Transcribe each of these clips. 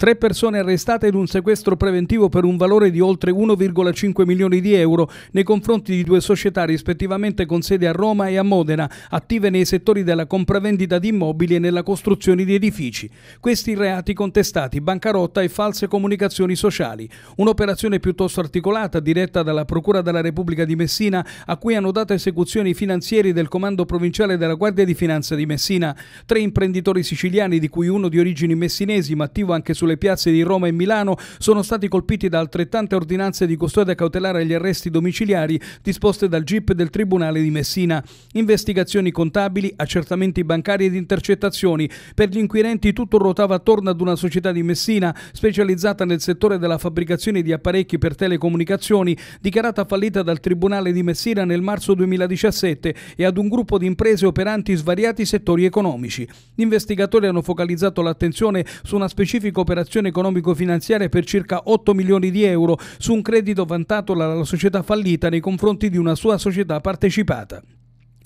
Tre persone arrestate in un sequestro preventivo per un valore di oltre 1,5 milioni di euro nei confronti di due società rispettivamente con sede a Roma e a Modena, attive nei settori della compravendita di immobili e nella costruzione di edifici. Questi reati contestati, bancarotta e false comunicazioni sociali. Un'operazione piuttosto articolata, diretta dalla Procura della Repubblica di Messina, a cui hanno dato esecuzione i finanzieri del Comando Provinciale della Guardia di Finanza di Messina. Tre imprenditori siciliani, di cui uno di origini messinesi ma attivo anche sulle le piazze di Roma e Milano sono stati colpiti da altrettante ordinanze di custodia cautelare agli arresti domiciliari disposte dal GIP del Tribunale di Messina. Investigazioni contabili, accertamenti bancari ed intercettazioni. Per gli inquirenti tutto ruotava attorno ad una società di Messina specializzata nel settore della fabbricazione di apparecchi per telecomunicazioni, dichiarata fallita dal Tribunale di Messina nel marzo 2017 e ad un gruppo di imprese operanti svariati settori economici. Gli investigatori hanno focalizzato l'attenzione su una specifica operazione operazione economico-finanziaria per circa 8 milioni di euro su un credito vantato dalla società fallita nei confronti di una sua società partecipata.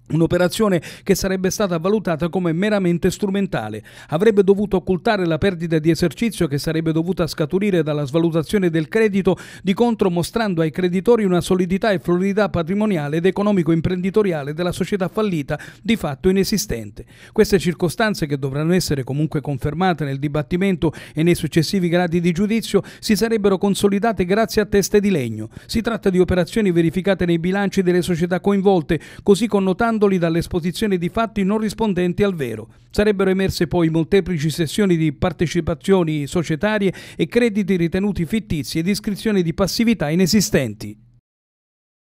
Un'operazione che sarebbe stata valutata come meramente strumentale. Avrebbe dovuto occultare la perdita di esercizio che sarebbe dovuta scaturire dalla svalutazione del credito, di contro mostrando ai creditori una solidità e floridità patrimoniale ed economico-imprenditoriale della società fallita, di fatto inesistente. Queste circostanze, che dovranno essere comunque confermate nel dibattimento e nei successivi gradi di giudizio, si sarebbero consolidate grazie a teste di legno. Si tratta di operazioni verificate nei bilanci delle società coinvolte, così connotate separatandoli dall'esposizione di fatti non rispondenti al vero. Sarebbero emerse poi molteplici sessioni di partecipazioni societarie e crediti ritenuti fittizi ed iscrizioni di passività inesistenti.